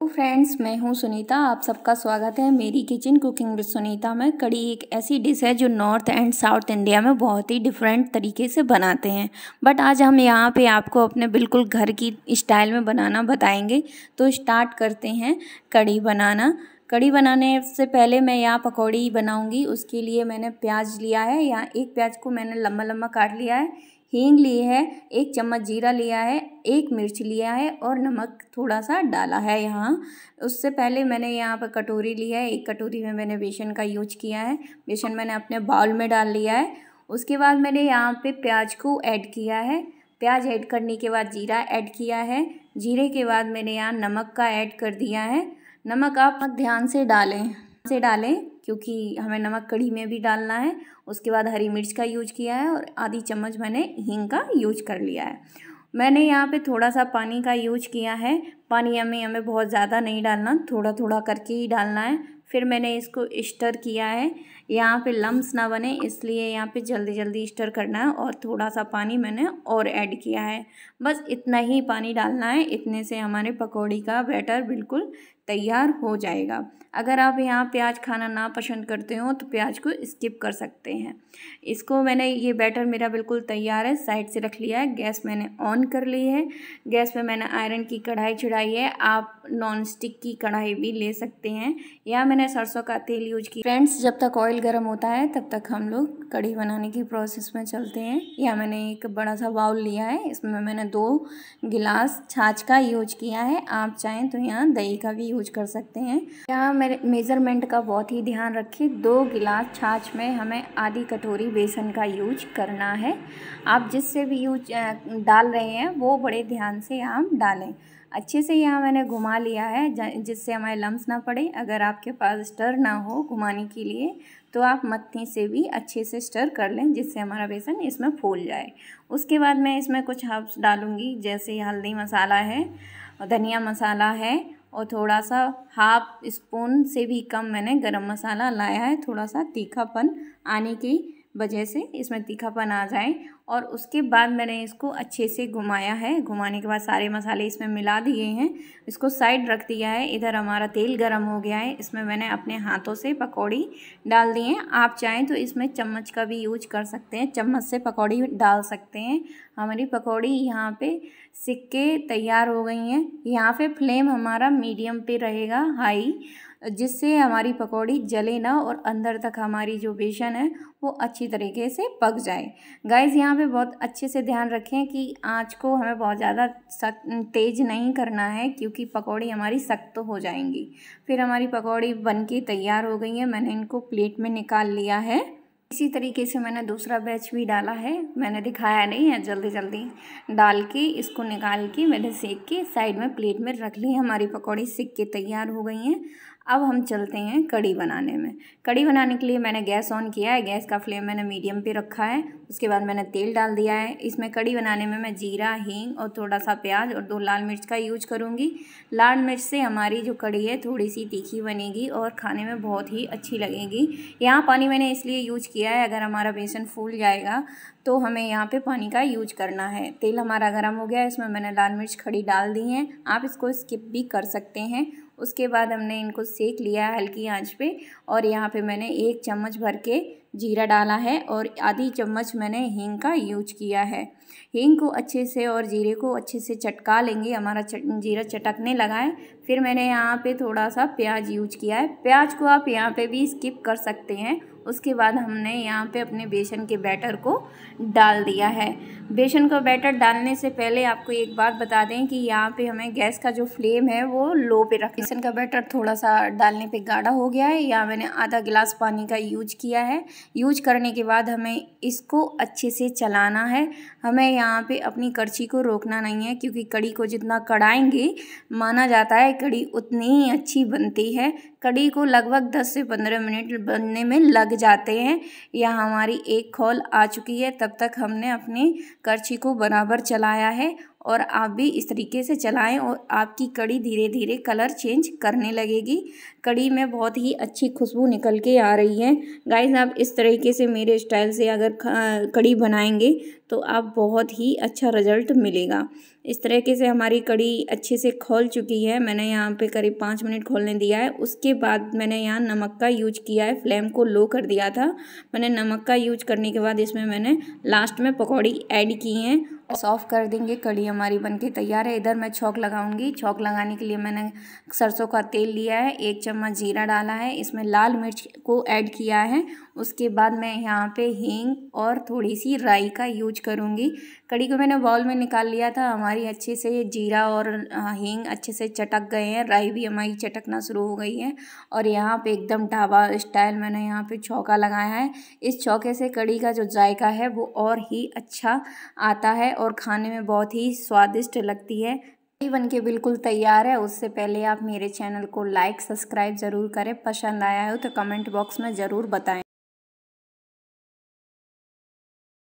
तो फ्रेंड्स मैं हूं सुनीता आप सबका स्वागत है मेरी किचन कुकिंग विद सुनीता में कड़ी एक ऐसी डिश है जो नॉर्थ एंड साउथ इंडिया में बहुत ही डिफरेंट तरीके से बनाते हैं बट आज हम यहाँ पे आपको अपने बिल्कुल घर की स्टाइल में बनाना बताएंगे तो स्टार्ट करते हैं कड़ी बनाना कड़ी बनाने से पहले मैं यहाँ पकौड़ी बनाऊँगी उसके लिए मैंने प्याज लिया है यहाँ एक प्याज को मैंने लम्बा लम्बा काट लिया है हींग ली है एक चम्मच जीरा लिया है एक मिर्च लिया है और नमक थोड़ा सा डाला है यहाँ उससे पहले मैंने यहाँ पर कटोरी ली है एक कटोरी में मैंने बेसन का यूज किया है बेसन मैंने अपने बाउल में डाल लिया है उसके बाद मैंने यहाँ पे प्याज को ऐड किया है प्याज ऐड करने के बाद जीरा ऐड किया है जीरे के बाद मैंने यहाँ नमक का ऐड कर दिया है नमक आप ध्यान से डालें से डालें क्योंकि हमें नमक कढ़ी में भी डालना है उसके बाद हरी मिर्च का यूज किया है और आधी चम्मच मैंने हींग का यूज कर लिया है मैंने यहाँ पे थोड़ा सा पानी का यूज किया है पानी हमें हमें बहुत ज़्यादा नहीं डालना थोड़ा थोड़ा करके ही डालना है फिर मैंने इसको स्टर किया है यहाँ पे लम्स ना बने इसलिए यहाँ पे जल्दी जल्दी स्टर करना है और थोड़ा सा पानी मैंने और ऐड किया है बस इतना ही पानी डालना है इतने से हमारे पकौड़ी का बैटर बिल्कुल तैयार हो जाएगा अगर आप यहाँ प्याज खाना ना पसंद करते हो तो प्याज को स्किप कर सकते हैं इसको मैंने ये बैटर मेरा बिल्कुल तैयार है साइड से रख लिया है गैस मैंने ऑन कर ली है गैस पे मैंने आयरन की कढ़ाई चढ़ाई है आप नॉन स्टिक की कढ़ाई भी ले सकते हैं या मैंने सरसों का तेल यूज किया फ्रेंड्स जब तक ऑयल गर्म होता है तब तक हम लोग कढ़ी बनाने की प्रोसेस में चलते हैं या मैंने एक बड़ा सा बाउल लिया है इसमें मैंने दो गिलास छाछ का यूज किया है आप चाहें तो यहाँ दही का भी यूज यूज कर सकते हैं यहाँ मेरे मेज़रमेंट का बहुत ही ध्यान रखें दो गिलास छाछ में हमें आधी कटोरी बेसन का यूज करना है आप जिससे भी यूज डाल रहे हैं वो बड़े ध्यान से यहाँ डालें अच्छे से यहाँ मैंने घुमा लिया है जिससे हमारे लम्स ना पड़े अगर आपके पास स्टर ना हो घुमाने के लिए तो आप मत्थी से भी अच्छे से स्टर कर लें जिससे हमारा बेसन इसमें फूल जाए उसके बाद मैं इसमें कुछ हर्ब्स डालूँगी जैसे हल्दी मसाला है धनिया मसाला है और थोड़ा सा हाफ स्पून से भी कम मैंने गरम मसाला लाया है थोड़ा सा तीखापन आने की वजह से इसमें तीखापन आ जाए और उसके बाद मैंने इसको अच्छे से घुमाया है घुमाने के बाद सारे मसाले इसमें मिला दिए हैं इसको साइड रख दिया है इधर हमारा तेल गर्म हो गया है इसमें मैंने अपने हाथों से पकौड़ी डाल दी हैं आप चाहें तो इसमें चम्मच का भी यूज कर सकते हैं चम्मच से पकौड़ी डाल सकते हैं हमारी पकौड़ी यहाँ सिक सिक्के तैयार हो गई हैं यहाँ पर फ्लेम हमारा मीडियम पर रहेगा हाई जिससे हमारी पकौड़ी जले ना और अंदर तक हमारी जो बेसन है वो अच्छी तरीके से पक जाए गाइज़ यहाँ हमें बहुत अच्छे से ध्यान रखें कि आँच को हमें बहुत ज़्यादा तेज़ नहीं करना है क्योंकि पकौड़ी हमारी सख्त तो हो जाएंगी फिर हमारी पकौड़ी बन के तैयार हो गई है मैंने इनको प्लेट में निकाल लिया है इसी तरीके से मैंने दूसरा बैच भी डाला है मैंने दिखाया नहीं है जल्दी जल्दी डाल के इसको निकाल के मैंने सेक के साइड में प्लेट में रख ली हमारी पकौड़ी सेक के तैयार हो गई हैं अब हम चलते हैं कड़ी बनाने में कड़ी बनाने के लिए मैंने गैस ऑन किया है गैस का फ्लेम मैंने मीडियम पे रखा है उसके बाद मैंने तेल डाल दिया है इसमें कड़ी बनाने में मैं जीरा हींग और थोड़ा सा प्याज और दो लाल मिर्च का यूज करूँगी लाल मिर्च से हमारी जो कड़ी है थोड़ी सी तीखी बनेगी और खाने में बहुत ही अच्छी लगेगी यहाँ पानी मैंने इसलिए यूज किया है अगर हमारा बेसन फूल जाएगा तो हमें यहाँ पर पानी का यूज करना है तेल हमारा गर्म हो गया है इसमें मैंने लाल मिर्च खड़ी डाल दी है आप इसको स्किप भी कर सकते हैं उसके बाद हमने इनको सेक लिया है हल्की आंच पे और यहाँ पे मैंने एक चम्मच भर के जीरा डाला है और आधी चम्मच मैंने हींग का यूज किया है हींग को अच्छे से और जीरे को अच्छे से चटका लेंगे हमारा चट, जीरा चटकने लगा है फिर मैंने यहाँ पे थोड़ा सा प्याज यूज किया है प्याज को आप यहाँ पे भी स्किप कर सकते हैं उसके बाद हमने यहाँ पे अपने बेसन के बैटर को डाल दिया है बेसन का बैटर डालने से पहले आपको एक बात बता दें कि यहाँ पे हमें गैस का जो फ्लेम है वो लो पे रख बेसन का बैटर थोड़ा सा डालने पे गाढ़ा हो गया है यहाँ मैंने आधा गिलास पानी का यूज किया है यूज करने के बाद हमें इसको अच्छे से चलाना है हमें यहाँ पर अपनी कड़छी को रोकना नहीं है क्योंकि कड़ी को जितना कड़ाएँगे माना जाता है कड़ी उतनी ही अच्छी बनती है कड़ी को लगभग दस से पंद्रह मिनट बनने में लग जाते हैं यह हमारी एक खोल आ चुकी है तब तक हमने अपनी करछी को बराबर चलाया है और आप भी इस तरीके से चलाएं और आपकी कड़ी धीरे धीरे कलर चेंज करने लगेगी कड़ी में बहुत ही अच्छी खुशबू निकल के आ रही है गाइज आप इस तरीके से मेरे स्टाइल से अगर कड़ी बनाएंगे तो आप बहुत ही अच्छा रिजल्ट मिलेगा इस तरीके से हमारी कड़ी अच्छे से खोल चुकी है मैंने यहाँ पे करीब पाँच मिनट खोलने दिया है उसके बाद मैंने यहाँ नमक का यूज किया है फ्लेम को लो कर दिया था मैंने नमक का यूज करने के बाद इसमें मैंने लास्ट में पकौड़ी ऐड की हैं सॉफ़ ऑफ कर देंगे कड़ी हमारी बनके तैयार है इधर मैं छौक लगाऊंगी छौक लगाने के लिए मैंने सरसों का तेल लिया है एक चम्मच जीरा डाला है इसमें लाल मिर्च को ऐड किया है उसके बाद मैं यहाँ पे हींग और थोड़ी सी राई का यूज करूँगी कड़ी को मैंने बॉल में निकाल लिया था हमारी अच्छे से जीरा और हींग अच्छे से चटक गए हैं राई भी हमारी चटकना शुरू हो गई है और यहाँ पे एकदम ढाबा स्टाइल मैंने यहाँ पे छौका लगाया है इस छौके से कड़ी का जो जायका है वो और ही अच्छा आता है और खाने में बहुत ही स्वादिष्ट लगती है कड़ी बन के बिल्कुल तैयार है उससे पहले आप मेरे चैनल को लाइक सब्सक्राइब ज़रूर करें पसंद आया हो तो कमेंट बॉक्स में ज़रूर बताएं